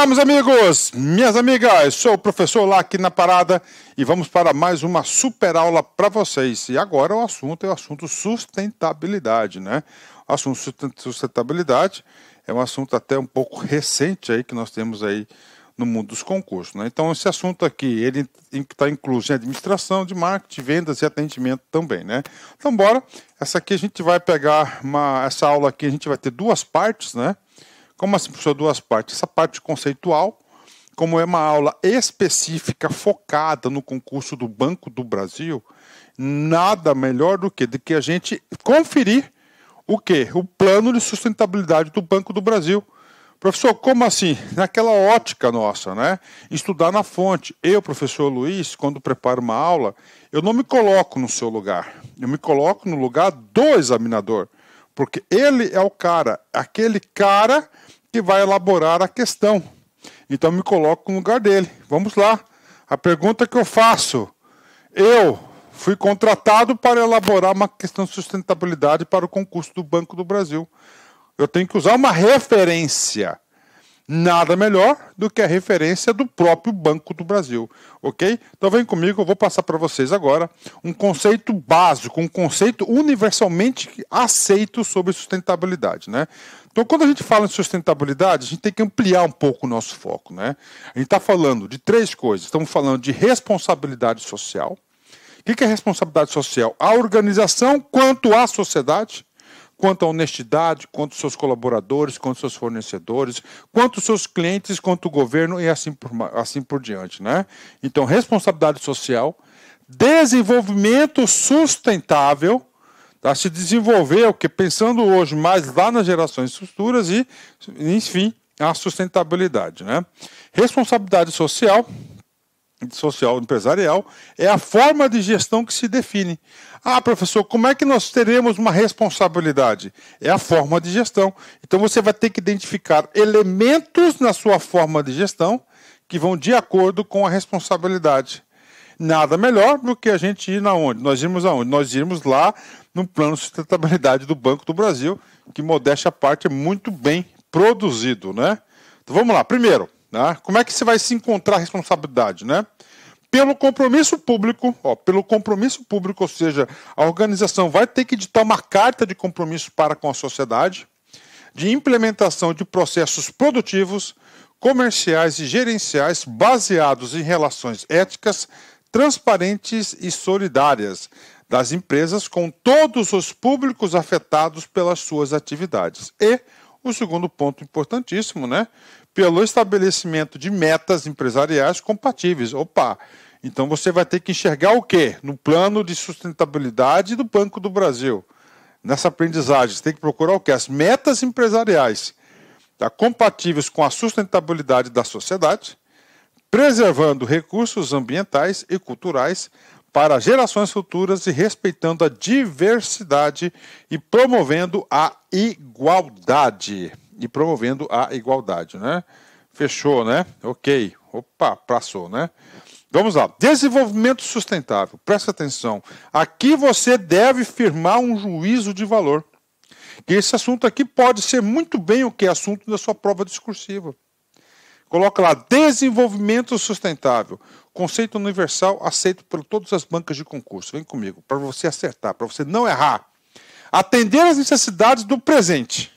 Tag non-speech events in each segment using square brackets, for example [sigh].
Olá, meus amigos, minhas amigas, sou o professor lá aqui na parada e vamos para mais uma super aula para vocês. E agora o assunto é o assunto sustentabilidade, né? O assunto sustentabilidade é um assunto até um pouco recente aí que nós temos aí no mundo dos concursos, né? Então esse assunto aqui, ele está incluso em administração, de marketing, vendas e atendimento também, né? Então bora, essa aqui a gente vai pegar uma essa aula aqui a gente vai ter duas partes, né? Como assim, professor, duas partes? Essa parte conceitual, como é uma aula específica focada no concurso do Banco do Brasil, nada melhor do que, do que a gente conferir o que? O plano de sustentabilidade do Banco do Brasil. Professor, como assim? Naquela ótica nossa, né? Estudar na fonte. Eu, professor Luiz, quando preparo uma aula, eu não me coloco no seu lugar. Eu me coloco no lugar do examinador. Porque ele é o cara, aquele cara que vai elaborar a questão. Então me coloco no lugar dele. Vamos lá. A pergunta que eu faço: eu fui contratado para elaborar uma questão de sustentabilidade para o concurso do Banco do Brasil. Eu tenho que usar uma referência nada melhor do que a referência do próprio Banco do Brasil, ok? Então vem comigo, eu vou passar para vocês agora um conceito básico, um conceito universalmente aceito sobre sustentabilidade, né? Então quando a gente fala em sustentabilidade, a gente tem que ampliar um pouco o nosso foco, né? A gente está falando de três coisas, estamos falando de responsabilidade social. O que é responsabilidade social? A organização quanto à sociedade, quanto à honestidade, quanto aos seus colaboradores, quanto aos seus fornecedores, quanto aos seus clientes, quanto o governo e assim por, assim por diante. Né? Então, responsabilidade social, desenvolvimento sustentável, tá? se desenvolver, o que pensando hoje, mais lá nas gerações futuras e, enfim, a sustentabilidade. Né? Responsabilidade social, social empresarial é a forma de gestão que se define. Ah, professor, como é que nós teremos uma responsabilidade? É a forma de gestão. Então você vai ter que identificar elementos na sua forma de gestão que vão de acordo com a responsabilidade. Nada melhor do que a gente ir na onde? Nós irmos aonde? Nós irmos lá no plano de sustentabilidade do Banco do Brasil, que modéstia à parte é muito bem produzido, né? Então vamos lá. Primeiro, né? Como é que você vai se encontrar responsabilidade, né? Pelo compromisso público, ó, pelo compromisso público, ou seja, a organização vai ter que editar uma carta de compromisso para com a sociedade, de implementação de processos produtivos, comerciais e gerenciais baseados em relações éticas, transparentes e solidárias das empresas com todos os públicos afetados pelas suas atividades. E o segundo ponto importantíssimo, né? Pelo estabelecimento de metas empresariais compatíveis. Opa! Então você vai ter que enxergar o quê? No plano de sustentabilidade do Banco do Brasil. Nessa aprendizagem, você tem que procurar o quê? As metas empresariais tá? compatíveis com a sustentabilidade da sociedade, preservando recursos ambientais e culturais para gerações futuras e respeitando a diversidade e promovendo a igualdade. E promovendo a igualdade, né? Fechou, né? Ok. Opa, passou, né? Vamos lá. Desenvolvimento sustentável. Presta atenção. Aqui você deve firmar um juízo de valor. Que esse assunto aqui pode ser muito bem o que é assunto da sua prova discursiva. Coloca lá desenvolvimento sustentável, conceito universal aceito por todas as bancas de concurso. Vem comigo, para você acertar, para você não errar. Atender às necessidades do presente.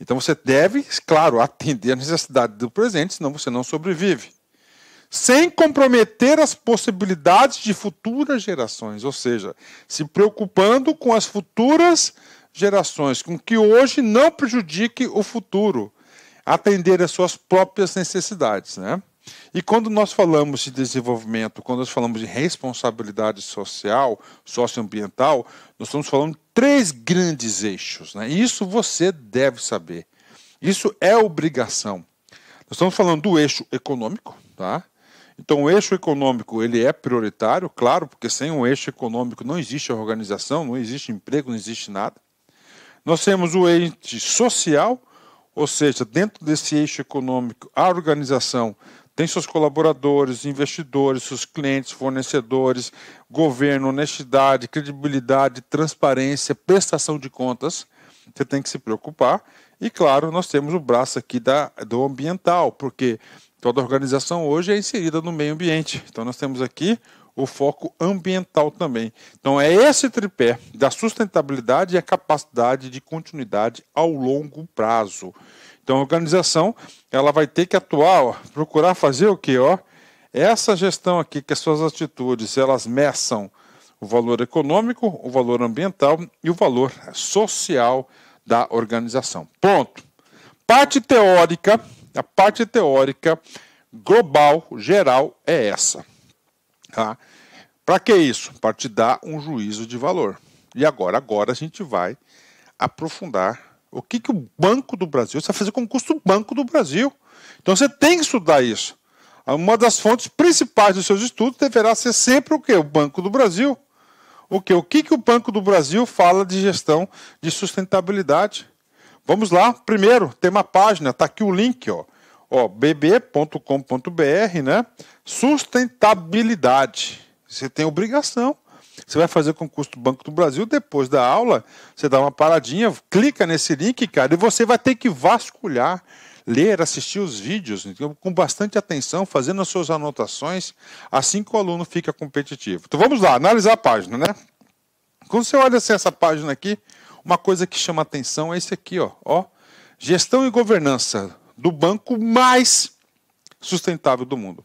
Então você deve, claro, atender à necessidade do presente, senão você não sobrevive. Sem comprometer as possibilidades de futuras gerações, ou seja, se preocupando com as futuras gerações, com que hoje não prejudique o futuro atender às suas próprias necessidades, né? E quando nós falamos de desenvolvimento, quando nós falamos de responsabilidade social, socioambiental, nós estamos falando de três grandes eixos. Né? Isso você deve saber. Isso é obrigação. Nós estamos falando do eixo econômico, tá? Então, o eixo econômico ele é prioritário, claro, porque sem um eixo econômico não existe organização, não existe emprego, não existe nada. Nós temos o eixo social, ou seja, dentro desse eixo econômico, a organização tem seus colaboradores, investidores, seus clientes, fornecedores, governo, honestidade, credibilidade, transparência, prestação de contas. Você tem que se preocupar. E claro, nós temos o braço aqui da, do ambiental, porque toda organização hoje é inserida no meio ambiente. Então nós temos aqui o foco ambiental também. Então, é esse tripé da sustentabilidade e a capacidade de continuidade ao longo prazo. Então, a organização ela vai ter que atuar, ó, procurar fazer o que, ó, essa gestão aqui, que as suas atitudes elas meçam o valor econômico, o valor ambiental e o valor social da organização. Ponto. Parte teórica, a parte teórica global, geral, é essa. Tá? Para que isso? Para te dar um juízo de valor. E agora, agora a gente vai aprofundar o que, que o Banco do Brasil, você vai fazer concurso do Banco do Brasil. Então você tem que estudar isso. Uma das fontes principais dos seus estudos deverá ser sempre o que? O Banco do Brasil. O que? O que, que o Banco do Brasil fala de gestão de sustentabilidade? Vamos lá, primeiro, tem uma página, está aqui o link, ó ó, bb.com.br, né? Sustentabilidade. Você tem obrigação. Você vai fazer concurso do Banco do Brasil, depois da aula, você dá uma paradinha, clica nesse link, cara, e você vai ter que vasculhar, ler, assistir os vídeos com bastante atenção, fazendo as suas anotações, assim que o aluno fica competitivo. Então vamos lá, analisar a página, né? Quando você olha assim, essa página aqui, uma coisa que chama atenção é esse aqui, ó, ó Gestão e governança do banco mais sustentável do mundo.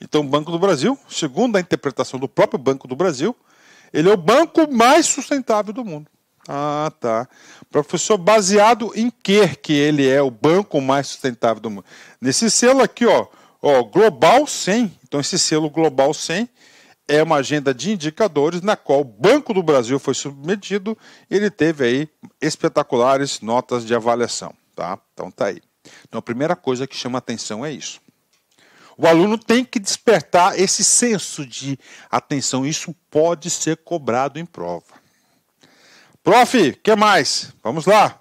Então, o Banco do Brasil, segundo a interpretação do próprio Banco do Brasil, ele é o banco mais sustentável do mundo. Ah, tá. Professor, baseado em que que ele é o banco mais sustentável do mundo? Nesse selo aqui, ó, ó, Global 100. Então, esse selo Global 100 é uma agenda de indicadores na qual o Banco do Brasil foi submetido. Ele teve aí espetaculares notas de avaliação. Tá? Então tá aí. Então a primeira coisa que chama atenção é isso. O aluno tem que despertar esse senso de atenção. Isso pode ser cobrado em prova. Prof, que mais? Vamos lá.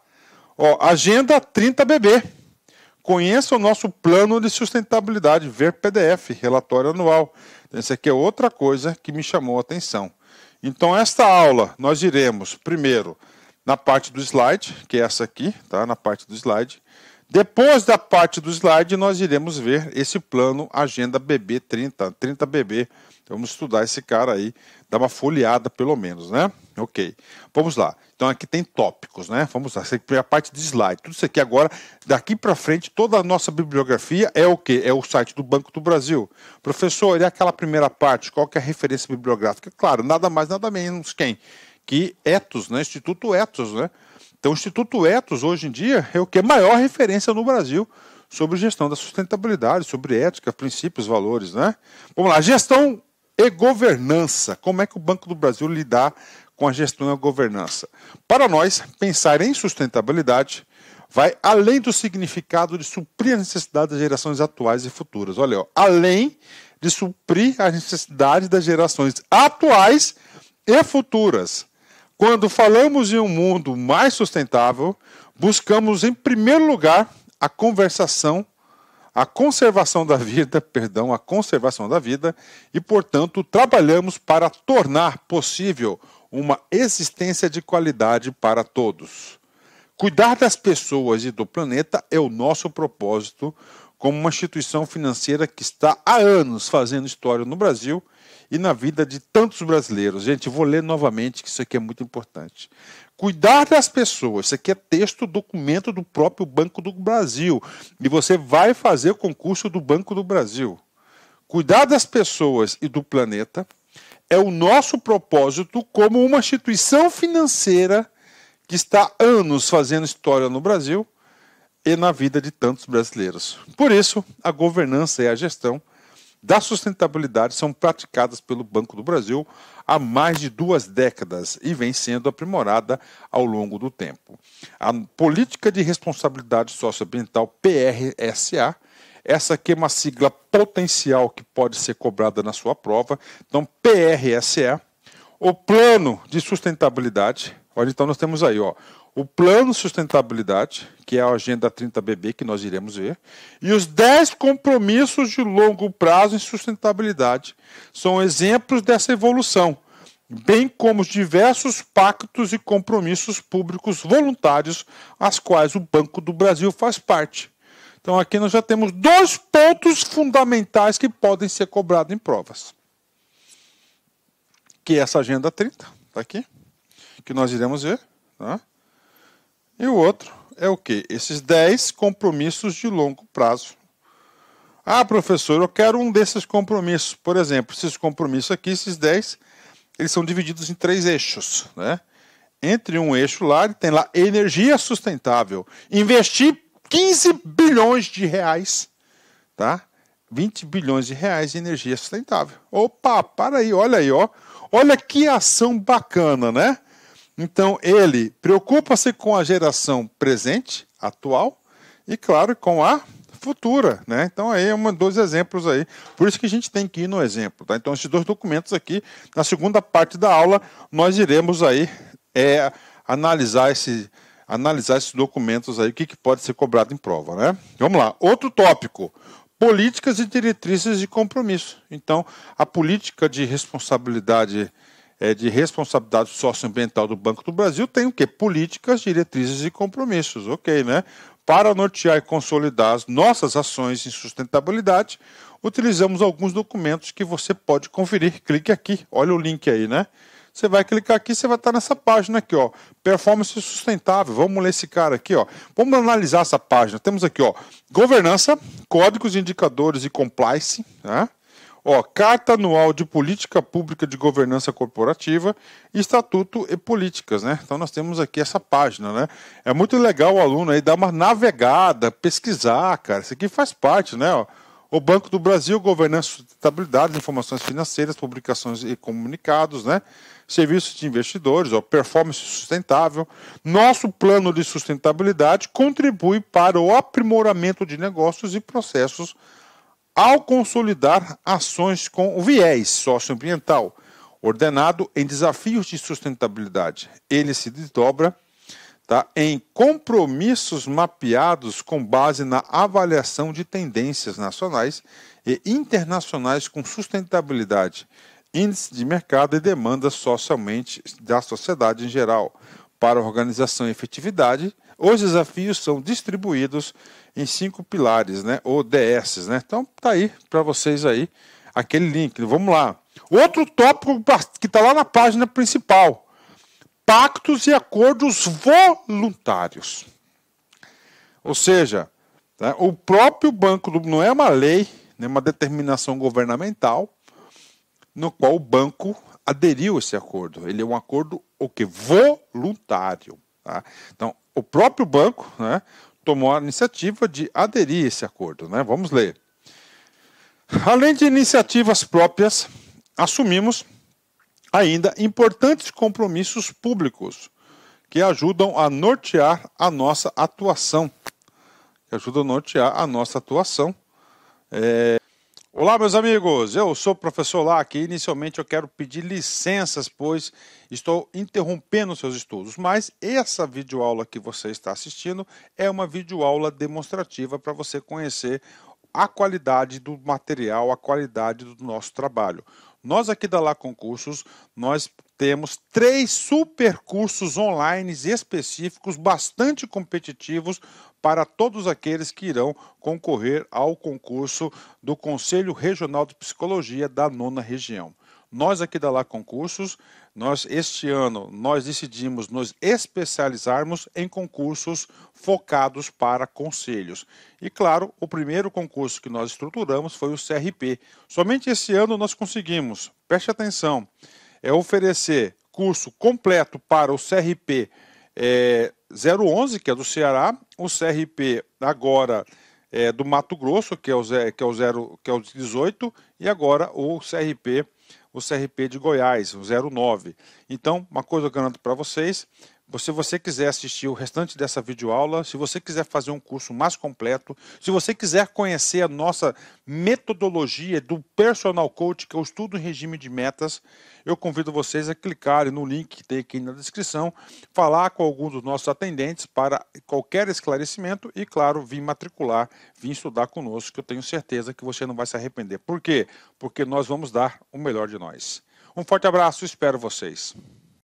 Ó, agenda 30BB. Conheça o nosso plano de sustentabilidade, ver PDF, relatório anual. Então, isso aqui é outra coisa que me chamou a atenção. Então, esta aula, nós iremos, primeiro, na parte do slide, que é essa aqui, tá? na parte do slide. Depois da parte do slide, nós iremos ver esse plano Agenda BB 30, 30 BB. Vamos estudar esse cara aí, dar uma folheada pelo menos, né? Ok, vamos lá. Então aqui tem tópicos, né? Vamos lá, é a parte de slide. Tudo isso aqui agora, daqui para frente, toda a nossa bibliografia é o quê? É o site do Banco do Brasil. Professor, e aquela primeira parte, qual que é a referência bibliográfica? Claro, nada mais, nada menos quem? que Etos, né? Instituto Etos, né? Então, o Instituto Etos, hoje em dia, é o que é maior referência no Brasil sobre gestão da sustentabilidade, sobre ética, princípios, valores, né? Vamos lá, gestão e governança. Como é que o Banco do Brasil lidar com a gestão e a governança? Para nós, pensar em sustentabilidade vai além do significado de suprir a necessidade das gerações atuais e futuras. Olha, ó, além de suprir as necessidades das gerações atuais e futuras. Quando falamos em um mundo mais sustentável, buscamos em primeiro lugar a conversação, a conservação da vida, [laughs] perdão, a conservação da vida e, portanto, trabalhamos para tornar possível uma existência de qualidade para todos. Cuidar das pessoas e do planeta é o nosso propósito como uma instituição financeira que está há anos fazendo história no Brasil e na vida de tantos brasileiros. Gente, vou ler novamente, que isso aqui é muito importante. Cuidar das pessoas. Isso aqui é texto, documento do próprio Banco do Brasil. E você vai fazer o concurso do Banco do Brasil. Cuidar das pessoas e do planeta é o nosso propósito como uma instituição financeira que está anos fazendo história no Brasil e na vida de tantos brasileiros. Por isso, a governança e a gestão da sustentabilidade são praticadas pelo Banco do Brasil há mais de duas décadas e vem sendo aprimorada ao longo do tempo. A Política de Responsabilidade Socioambiental, PRSA, essa aqui é uma sigla potencial que pode ser cobrada na sua prova. Então, PRSA, o Plano de Sustentabilidade, olha, então nós temos aí, ó, o Plano Sustentabilidade, que é a Agenda 30BB que nós iremos ver, e os 10 compromissos de longo prazo em sustentabilidade são exemplos dessa evolução, bem como os diversos pactos e compromissos públicos voluntários, aos quais o Banco do Brasil faz parte. Então aqui nós já temos dois pontos fundamentais que podem ser cobrados em provas. Que é essa Agenda 30, está aqui, que nós iremos ver, tá? E o outro é o que? Esses 10 compromissos de longo prazo. Ah, professor, eu quero um desses compromissos. Por exemplo, esses compromissos aqui, esses 10, eles são divididos em três eixos. Né? Entre um eixo lá, tem lá energia sustentável. Investir 15 bilhões de reais, tá? 20 bilhões de reais em energia sustentável. Opa, para aí, olha aí, ó. Olha que ação bacana, né? Então, ele preocupa-se com a geração presente, atual, e, claro, com a futura, né? Então aí é um dos exemplos aí. Por isso que a gente tem que ir no exemplo, tá? Então esses dois documentos aqui, na segunda parte da aula, nós iremos aí é, analisar esse analisar esses documentos aí, o que, que pode ser cobrado em prova, né? Vamos lá. Outro tópico: políticas e diretrizes de compromisso. Então, a política de responsabilidade é, de responsabilidade socioambiental do Banco do Brasil tem o quê? Políticas, diretrizes e compromissos, ok, né? Para nortear e consolidar as nossas ações em sustentabilidade, utilizamos alguns documentos que você pode conferir. Clique aqui, olha o link aí, né? Você vai clicar aqui, você vai estar nessa página aqui, ó. Performance sustentável. Vamos ler esse cara aqui, ó. Vamos analisar essa página. Temos aqui, ó, governança, códigos, indicadores e compliance, né? Ó, Carta Anual de Política Pública de Governança Corporativa, Estatuto e Políticas, né? Então nós temos aqui essa página, né? É muito legal o aluno aí dar uma navegada, pesquisar, cara. Isso aqui faz parte, né? Ó, o Banco do Brasil, governança, sustentabilidade, informações financeiras, publicações e comunicados, né? Serviços de investidores, ó, performance sustentável. Nosso plano de sustentabilidade contribui para o aprimoramento de negócios e processos ao consolidar ações com o viés socioambiental, ordenado em desafios de sustentabilidade. Ele se desdobra tá, em compromissos mapeados com base na avaliação de tendências nacionais e internacionais com sustentabilidade, índice de mercado e demanda socialmente da sociedade em geral, para organização e efetividade os desafios são distribuídos em cinco pilares, né? Ou DS, né? Então tá aí para vocês aí aquele link. Vamos lá. Outro tópico que está lá na página principal: pactos e acordos voluntários. Ou seja, né, o próprio banco não é uma lei, né, uma determinação governamental no qual o banco aderiu a esse acordo. Ele é um acordo o que voluntário. Tá? Então, o próprio banco né, tomou a iniciativa de aderir a esse acordo. Né? Vamos ler. Além de iniciativas próprias, assumimos ainda importantes compromissos públicos que ajudam a nortear a nossa atuação. Que ajudam a nortear a nossa atuação. É, Olá, meus amigos. Eu sou o professor Lac e inicialmente eu quero pedir licenças, pois estou interrompendo seus estudos, mas essa videoaula que você está assistindo é uma videoaula demonstrativa para você conhecer a qualidade do material, a qualidade do nosso trabalho. Nós aqui da Lá Concursos, nós temos três super cursos online específicos, bastante competitivos, para todos aqueles que irão concorrer ao concurso do Conselho Regional de Psicologia da Nona Região. Nós aqui da Lá Concursos, nós este ano nós decidimos nos especializarmos em concursos focados para conselhos. E claro, o primeiro concurso que nós estruturamos foi o CRP. Somente esse ano nós conseguimos, preste atenção, é oferecer curso completo para o CRP é, 011, que é do Ceará, o CRP agora é, do Mato Grosso, que é o, que é o, zero que é o 18, e agora o CRP, o CRP de Goiás, o 09. Então, uma coisa eu garanto para vocês, se você quiser assistir o restante dessa videoaula, se você quiser fazer um curso mais completo, se você quiser conhecer a nossa metodologia do personal coach, que é o estudo em regime de metas, eu convido vocês a clicarem no link que tem aqui na descrição, falar com algum dos nossos atendentes para qualquer esclarecimento e, claro, vir matricular, vir estudar conosco, que eu tenho certeza que você não vai se arrepender. Por quê? Porque nós vamos dar o melhor de nós. Um forte abraço, espero vocês.